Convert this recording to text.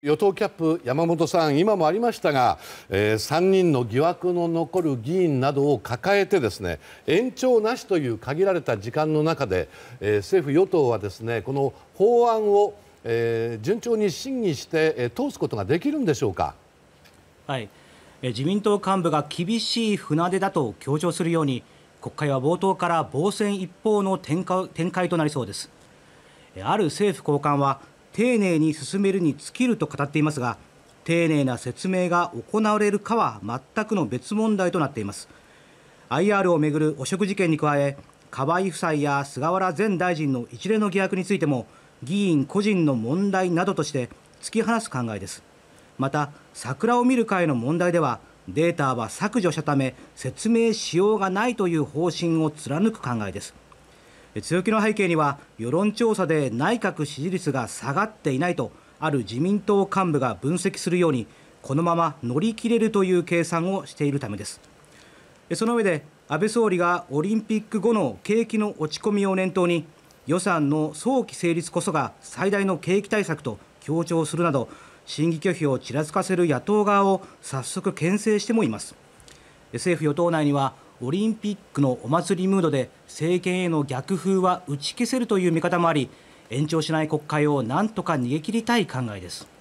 与党キャップ山本さん、今もありましたが、えー、3人の疑惑の残る議員などを抱えてですね延長なしという限られた時間の中で、えー、政府・与党はですねこの法案を、えー、順調に審議して、え通すことができるんでしょうか。はい自民党幹部が厳しい船出だと強調するように国会は冒頭から防戦一方の展開展開となりそうです。ある政府高官は丁寧に進めるに尽きると語っていますが丁寧な説明が行われるかは全くの別問題となっています IR をめぐる汚職事件に加え河合夫妻や菅原前大臣の一連の疑惑についても議員個人の問題などとして突き放す考えですまた桜を見る会の問題ではデータは削除したため説明しようがないという方針を貫く考えです強気の背景には世論調査で内閣支持率が下がっていないとある自民党幹部が分析するようにこのまま乗り切れるという計算をしているためですその上で安倍総理がオリンピック後の景気の落ち込みを念頭に予算の早期成立こそが最大の景気対策と強調するなど審議拒否をちらつかせる野党側を早速牽制してもいます政府与党内にはオリンピックのお祭りムードで政権への逆風は打ち消せるという見方もあり延長しない国会をなんとか逃げ切りたい考えです。